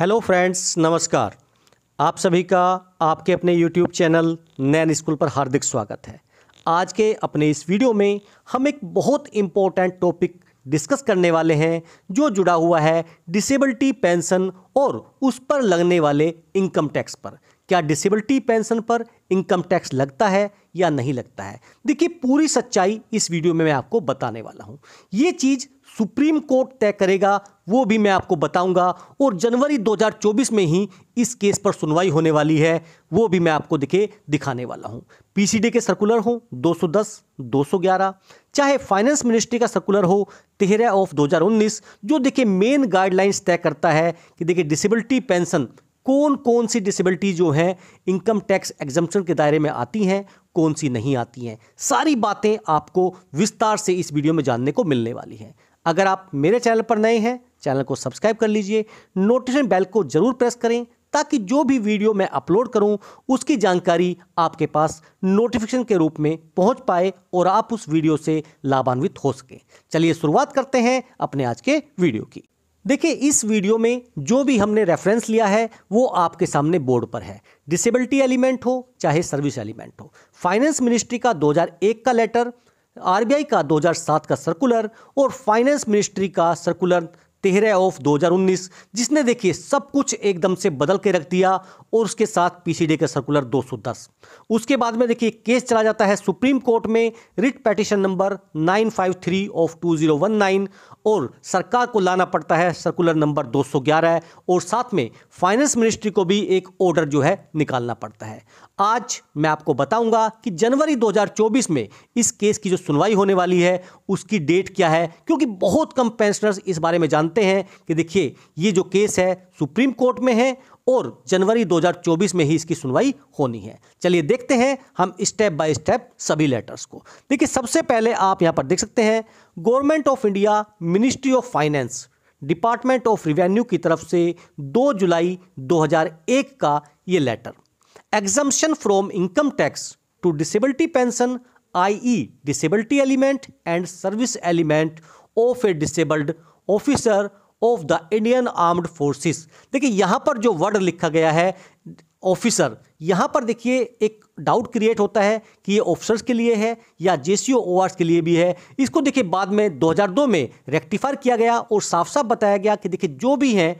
hello friends नमस्कार आप सभी का आपके अपने यूट्यूब चैनल नैन स्कूल पर हार्दिक स्वागत है आज के अपने इस वीडियो में हम एक बहुत इम्पोर्टेंट टॉपिक डिस्कस करने वाले हैं जो जुड़ा हुआ है डिसेबिलिटी पेंशन और उस पर लगने वाले इनकम टैक्स पर क्या डिसेबिलिटी पेंशन पर इनकम टैक्स लगता है या नहीं लगता है देखिए पूरी सच्चाई इस वीडियो में मैं आपको बताने वाला हूँ ये चीज़ सुप्रीम कोर्ट तय करेगा वो भी मैं आपको बताऊंगा और जनवरी 2024 में ही इस केस पर सुनवाई होने वाली है वो भी मैं आपको दिखे दिखाने वाला हूं पीसीडी के सर्कुलर हो 210, 211 चाहे फाइनेंस मिनिस्ट्री का सर्कुलर हो तेरह ऑफ 2019 जो देखिए मेन गाइडलाइंस तय करता है कि देखिए डिसेबिलिटी पेंशन कौन कौन सी डिसेबिलिटी जो हैं इनकम टैक्स एग्जम्पन के दायरे में आती हैं कौन सी नहीं आती हैं सारी बातें आपको विस्तार से इस वीडियो में जानने को मिलने वाली हैं अगर आप मेरे चैनल पर नए हैं चैनल को सब्सक्राइब कर लीजिए नोटिफिकेशन बेल को जरूर प्रेस करें ताकि जो भी वीडियो मैं अपलोड करूं उसकी जानकारी आपके पास नोटिफिकेशन के रूप में पहुंच पाए और आप उस वीडियो से लाभान्वित हो सके चलिए शुरुआत करते हैं अपने आज के वीडियो की देखिए इस वीडियो में जो भी हमने रेफरेंस लिया है वो आपके सामने बोर्ड पर है डिसेबिलिटी एलिमेंट हो चाहे सर्विस एलिमेंट हो फाइनेंस मिनिस्ट्री का 2001 का लेटर आरबीआई का 2007 का सर्कुलर और फाइनेंस मिनिस्ट्री का सर्कुलर तेरह ऑफ 2019 जिसने देखिए सब कुछ एकदम से बदल के रख दिया और उसके साथ पीसीडी का सर्कुलर 210 उसके बाद में देखिए केस चला जाता है सुप्रीम कोर्ट में रिट पटिशन नंबर 953 ऑफ 2019 और सरकार को लाना पड़ता है सर्कुलर नंबर 211 और साथ में फाइनेंस मिनिस्ट्री को भी एक ऑर्डर जो है निकालना पड़ता है आज मैं आपको बताऊंगा कि जनवरी 2024 में इस केस की जो सुनवाई होने वाली है उसकी डेट क्या है क्योंकि बहुत कम पेंशनर्स इस बारे में जानते मानते हैं कि देखिए ये जो केस है सुप्रीम कोर्ट में है और जनवरी 2024 में ही इसकी सुनवाई होनी है चलिए देखते हैं हम स्टेप बाय स्टेप सभी लेटर्स को देखिए सबसे पहले आप यहां पर देख सकते हैं government of India ministry of finance department of revenue की तरफ से 2 जुलाई 2001 का ये letter exemption from income tax to disability pension IE disability element and service element of a disabled officer of the Indian armed forces देखिए यहाँ पर जो वर्ड लिखा गया है ऑफिसर यहाँ पर देखिए एक डाउट क्रिएट होता है कि ये ऑफिसर्स के लिए है या जे सी के लिए भी है इसको देखिए बाद में 2002 में रेक्टिफाई किया गया और साफ साफ बताया गया कि देखिए जो भी हैं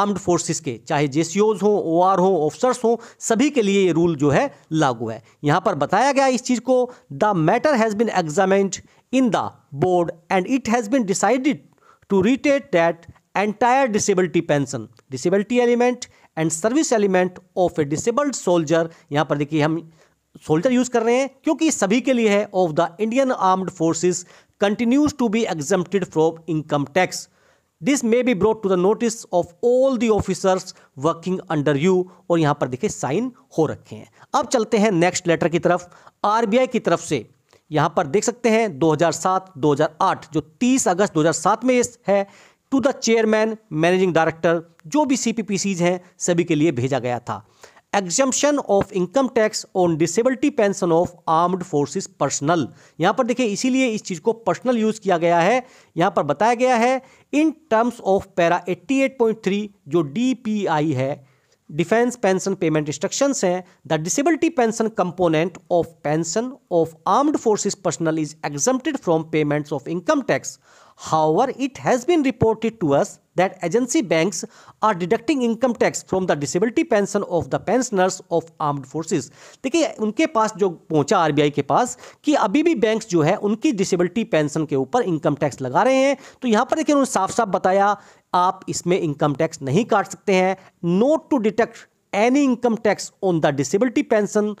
आर्म्ड फोर्सेस के चाहे जे सी ओज हों ओ आर हों ऑफिसर्स हों सभी के लिए ये रूल जो है लागू है यहाँ पर बताया गया इस चीज़ को the matter has been examined in the board and it has been decided to reiterate that entire disability pension disability element and service element of a disabled soldier यहाँ पर देखिए हम सोल्जर यूज कर रहे हैं क्योंकि सभी के लिए है of the Indian armed forces continues to be exempted from income tax this may be brought to the notice of all the officers working under you और यहाँ पर देखिए साइन हो रखे हैं अब चलते हैं नेक्स्ट लेटर की तरफ आरबीआई की तरफ से यहाँ पर देख सकते हैं 2007-2008 जो 30 अगस्त 2007 में है to the chairman managing director जो भी सीपीपीसीज हैं सभी के लिए भेजा गया था exemption of income tax on disability pension of armed forces personnel यहां पर देखिए इसीलिए इस चीज को पर्सनल यूज किया गया है यहां पर बताया गया है इन टर्म्स ऑफ पैरा 88.3 जो डीपीआई है डिफेंस पेंशन पेमेंट इंस्ट्रक्शंस हैं the disability pension component of pension of armed forces personnel is exempted from payments of income tax however it has been reported to us that agency banks are deducting income tax from the disability pension of the pensioners of armed forces देखिए उनके पास जो पहुंचा RBI के पास कि अभी भी banks जो है उनकी डिसेबिलिटी पेंशन के ऊपर इनकम टैक्स लगा रहे हैं तो यहां पर देखिए उन्होंने साफ साफ बताया आप इसमें इनकम टैक्स नहीं काट सकते हैं note to detect any income tax on the disability pension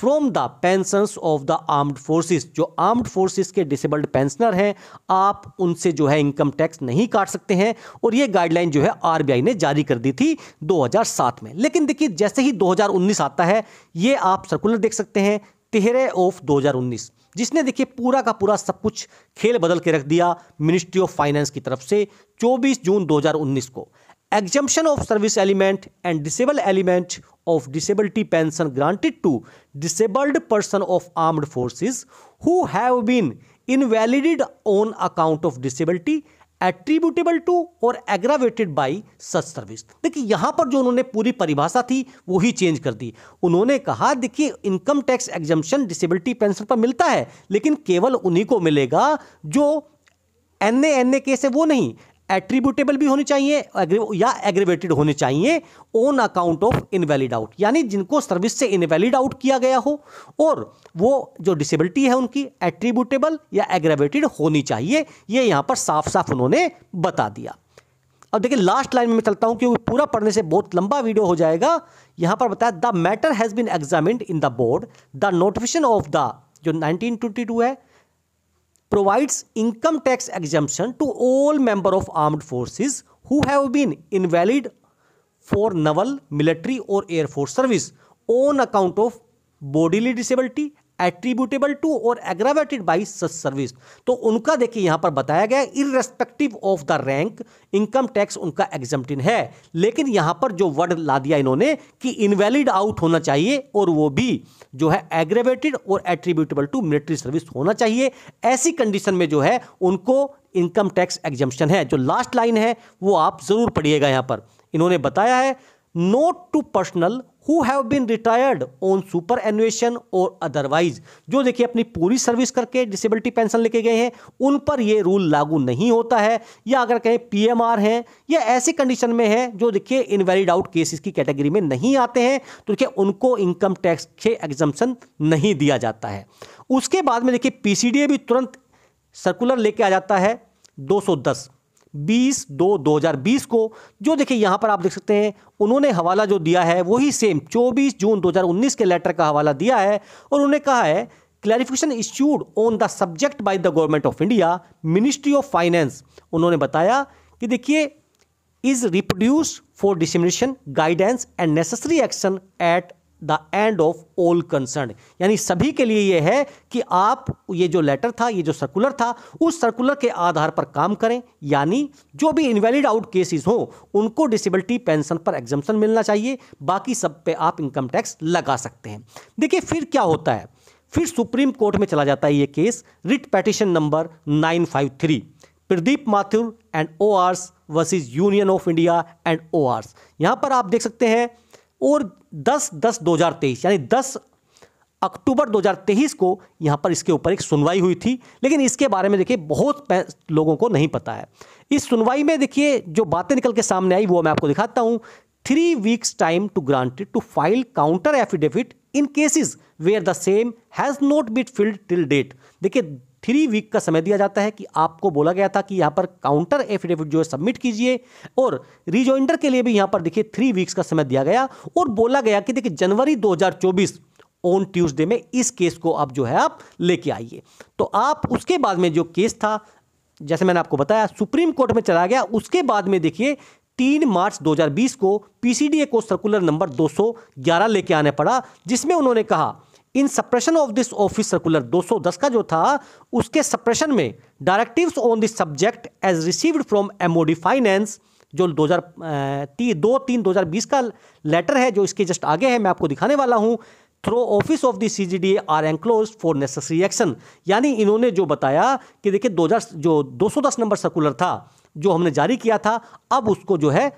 from the pension of the armed forces जो आर्म्ड फोर्सेस के डिसेबल्ड पेंशनर हैं आप उनसे जो है इनकम टैक्स नहीं काट सकते हैं और ये गाइडलाइन जो है आरबीआई ने जारी कर दी थी 2007 में लेकिन देखिए जैसे ही 2019 आता है ये आप सर्कुलर देख सकते हैं तेहरे ऑफ 2019 जिसने देखिए पूरा का पूरा सब कुछ खेल बदल के रख दिया मिनिस्ट्री ऑफ फाइनेंस की तरफ से 24 जून 2019 को exemption of service element and disable element of disability pension granted to disabled person of armed forces who have been invalided on account of disability attributable to और एग्रावेटेड बाई सच सर्विस देखिए यहां पर जो उन्होंने पूरी परिभाषा थी वही चेंज कर दी उन्होंने कहा देखिए income tax exemption disability pension पर मिलता है लेकिन केवल उन्हीं को मिलेगा जो N A N A case है वो नहीं एट्रीब्यूटेबल भी होनी चाहिए या एग्रीवेटेड होने चाहिए on account of invalid out यानी जिनको सर्विस से इनवैलिड आउट किया गया हो और वो जो डिसेबिलिटी है उनकी एट्रीब्यूटेबल या एग्रीवेटेड होनी चाहिए ये यहाँ पर साफ साफ उन्होंने बता दिया अब देखिए लास्ट लाइन में मैं चलता हूँ क्योंकि पूरा पढ़ने से बहुत लंबा वीडियो हो जाएगा यहाँ पर बताया the matter has been examined in the board the notification of the जो 1922 है provides income tax exemption to all member of armed forces who have been invalid for naval, military or air force service on account of bodily disability attributable to और aggravated by such service तो उनका देखिए यहां पर बताया गया irrespective of the rank income tax उनका exemption है लेकिन यहां पर जो वर्ड ला दिया इन्होंने कि इनवैलिड आउट होना चाहिए और वो भी जो है एग्रेवेटेड और एट्रीब्यूटेबल टू मिलिट्री सर्विस होना चाहिए ऐसी कंडीशन में जो है उनको इनकम टैक्स एग्जम्पन है जो लास्ट लाइन है वो आप जरूर पढ़िएगा यहां पर इन्होंने बताया है note to personnel who have been retired on superannuation और अदरवाइज जो देखिए अपनी पूरी सर्विस करके डिसेबिलिटी पेंशन लेके गए हैं उन पर ये रूल लागू नहीं होता है या अगर कहें आर हैं या ऐसी कंडीशन में है जो देखिए इनवैलिड आउट केसेस की कैटेगरी में नहीं आते हैं तो देखिए उनको इनकम टैक्स के एग्जाम्सन नहीं दिया जाता है उसके बाद में देखिए पी सी डी ए भी तुरंत सर्कुलर लेके आ जाता है दो सौ दस बीस दो दो हज़ार बीस को जो देखिए यहाँ पर आप देख सकते हैं उन्होंने हवाला जो दिया है वही सेम चौबीस जून दो हज़ार उन्नीस के लेटर का हवाला दिया है और उन्होंने कहा है clarification issued on the subject by the government of India ministry of finance उन्होंने बताया कि देखिए is reproduce for dissemination guidance and necessary action at the end of all concerned यानी सभी के लिए यह है कि आप ये जो लेटर था ये जो सर्कुलर था उस सर्कुलर के आधार पर काम करें यानी जो भी इनवैलिड आउट केसेस हो उनको डिसेबिलिटी पेंशन पर एग्जम्पन मिलना चाहिए बाकी सब पे आप इनकम टैक्स लगा सकते हैं देखिए फिर क्या होता है फिर सुप्रीम कोर्ट में चला जाता है ये case writ petition number 953 Pradeep Mathur and O Rs versus union of India and O Rs यहां पर आप देख सकते हैं और 10 10 2023 यानी 10 अक्टूबर 2023 को यहाँ पर इसके ऊपर एक सुनवाई हुई थी लेकिन इसके बारे में देखिए बहुत लोगों को नहीं पता है इस सुनवाई में देखिए जो बातें निकल के सामने आई वो मैं आपको दिखाता हूँ three weeks time to granted to file counter affidavit in cases where the same has not been filed till date देखिए थ्री वीक का समय दिया जाता है कि आपको बोला गया था कि यहाँ पर काउंटर एफिडेविट जो है सबमिट कीजिए और रिजॉइंडर के लिए भी यहाँ पर देखिए थ्री वीक्स का समय दिया गया और बोला गया कि देखिए जनवरी 2024 ऑन ट्यूसडे में इस केस को आप जो है आप लेके आइए तो आप उसके बाद में जो केस था जैसे मैंने आपको बताया सुप्रीम कोर्ट में चला गया उसके बाद में देखिए तीन मार्च 2020 को पीसीडीए को सर्कुलर नंबर 211 लेके आने पड़ा जिसमें उन्होंने कहा in suppression of this office circular 210 का जो था उसके सप्रेशन में directives on this subject as received from MOD finance जो दो हज़ार दो तीन दो हज़ार बीस का लेटर है जो इसके जस्ट आगे है मैं आपको दिखाने वाला हूँ through office of the C G D R enclose for necessary action यानी इन्होंने जो बताया कि देखिए दो हज़ार जो दो सौ दस नंबर सर्कुलर था जो हमने जारी किया था अब उसको जो है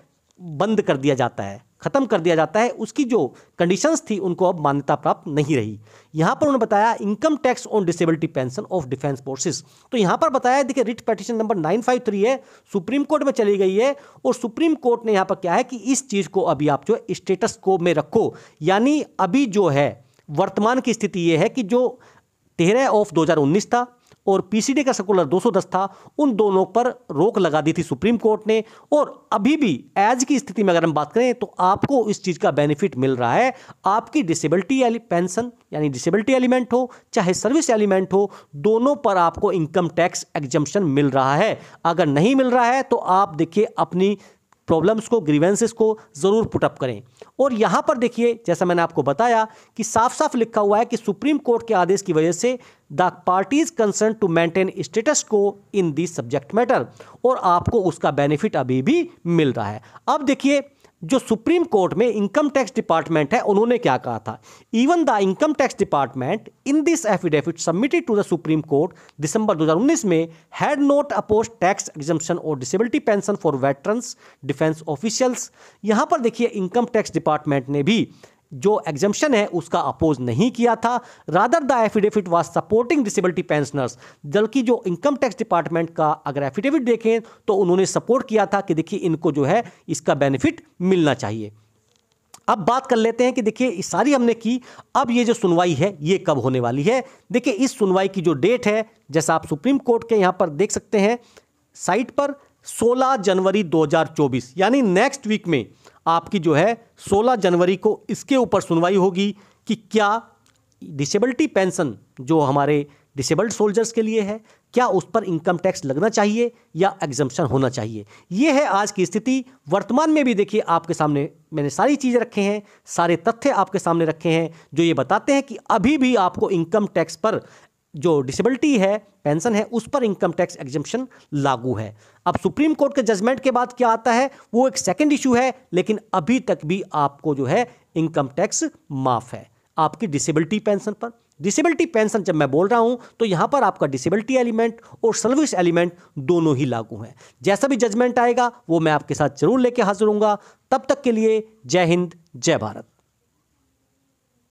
बंद कर दिया जाता है ख़त्म कर दिया जाता है उसकी जो कंडीशंस थी उनको अब मान्यता प्राप्त नहीं रही यहां पर उन्होंने बताया income tax on disability pension of defence forces तो यहां पर बताया देखिए रिट पटिशन नंबर 953 है सुप्रीम कोर्ट में चली गई है और सुप्रीम कोर्ट ने यहाँ पर क्या है कि इस चीज़ को अभी आप जो स्टेटस को में रखो यानी अभी जो है वर्तमान की स्थिति यह है कि जो तेरह ऑफ दो था और पीसीडी का सर्कुलर 210 था उन दोनों पर रोक लगा दी थी सुप्रीम कोर्ट ने और अभी भी एज की स्थिति में अगर हम बात करें तो आपको इस चीज़ का बेनिफिट मिल रहा है आपकी डिसेबिलिटी पेंशन यानी डिसेबिलिटी एलिमेंट हो चाहे सर्विस एलिमेंट हो दोनों पर आपको इनकम टैक्स एग्जम्पन मिल रहा है अगर नहीं मिल रहा है तो आप देखिए अपनी प्रॉब्लम्स को ग्रीवेंसेस को ज़रूर पुटअप करें और यहां पर देखिए जैसा मैंने आपको बताया कि साफ साफ लिखा हुआ है कि सुप्रीम कोर्ट के आदेश की वजह से the parties concern to maintain status quo in this subject matter और आपको उसका बेनिफिट अभी भी मिल रहा है अब देखिए जो सुप्रीम कोर्ट में इनकम टैक्स डिपार्टमेंट है उन्होंने क्या कहा था even the income tax department in this affidavit submitted to the supreme court दिसंबर 2019 में had not oppose tax exemption और disability pension for veterans defence officials यहां पर देखिए इनकम टैक्स डिपार्टमेंट ने भी जो एग्जम्पन है उसका अपोज नहीं किया था rather the affidavit was supporting disability pensioners जबकि जो इनकम टैक्स डिपार्टमेंट का अगर एफिडेविट देखें तो उन्होंने सपोर्ट किया था कि देखिए इनको जो है इसका बेनिफिट मिलना चाहिए अब बात कर लेते हैं कि देखिए सारी हमने की अब ये जो सुनवाई है ये कब होने वाली है देखिए इस सुनवाई की जो डेट है जैसा आप सुप्रीम कोर्ट के यहाँ पर देख सकते हैं साइट पर 16 जनवरी 2024 यानी नेक्स्ट वीक में आपकी जो है 16 जनवरी को इसके ऊपर सुनवाई होगी कि क्या डिसेबिलिटी पेंशन जो हमारे डिसेबल्ड सोल्जर्स के लिए है क्या उस पर इनकम टैक्स लगना चाहिए या एग्जम्पन होना चाहिए ये है आज की स्थिति वर्तमान में भी देखिए आपके सामने मैंने सारी चीज़ें रखे हैं सारे तथ्य आपके सामने रखे हैं जो ये बताते हैं कि अभी भी आपको इनकम टैक्स पर जो डिसेबिलिटी है पेंशन है उस पर इनकम टैक्स एग्जिबिशन लागू है अब सुप्रीम कोर्ट के जजमेंट के बाद क्या आता है वो एक सेकेंड इशू है लेकिन अभी तक भी आपको जो है इनकम टैक्स माफ है आपकी डिसेबिलिटी पेंशन पर डिसेबिलिटी पेंशन जब मैं बोल रहा हूं तो यहां पर आपका डिसेबिलिटी एलिमेंट और सर्विस एलिमेंट दोनों ही लागू हैं जैसा भी जजमेंट आएगा वो मैं आपके साथ जरूर लेके हाजिर हूँ तब तक के लिए जय हिंद जय भारत